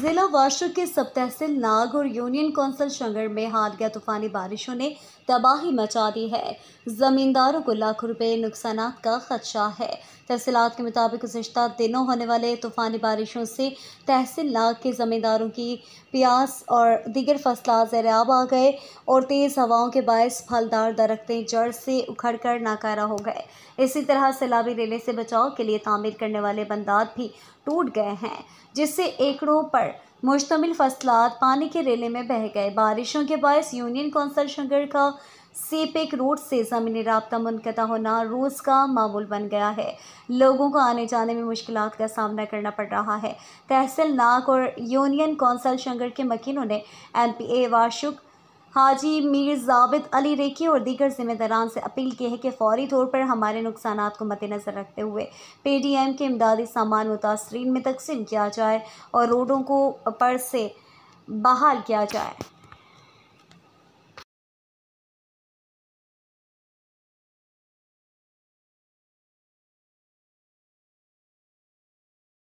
जिला वार्षिक के सब तहसील नाग और यूनियन कौंसिल शंगर में हार गया तूफानी बारिशों ने तबाही मचा दी है जमींदारों को लाखों रुपए नुकसान का खदशा है तहसीलात के मुताबिक गुजशत दिनों होने वाले तूफानी बारिशों से तहसील नाग के जमींदारों की प्यास और दीगर फसला जैरियाब आ गए और तेज़ हवाओं के बायस फलदार दरख्तें जड़ से उखड़ कर नाकारा हो गए इसी तरह सैलाबी रेले से बचाव के लिए तामीर करने वाले बंदात भी टूट गए हैं जिससे एकड़ों पर पर मुश्तमिल फसलात पानी के रेले में बह गए बारिशों के बायस यूनियन कौंसल शंगर का सीपेक रोड से ज़मीनी रबता मुनक़ा होना रोज़ का मामूल बन गया है लोगों को आने जाने में मुश्किल का सामना करना पड़ रहा है तहसील नाक और यूनियन कौंसल शंगर के मकीनों ने M P A Washuk Haji Mir Zabid Ali Reki और दीगर जिम्मेदारान से अपील की है कि फौरी तौर पर हमारे नुकसान को मद्देनजर रखते हुए पी डी एम के इमदादी सामान मुतासरीन में तकसीम किया जाए और रोडों को पर से बहाल किया जाए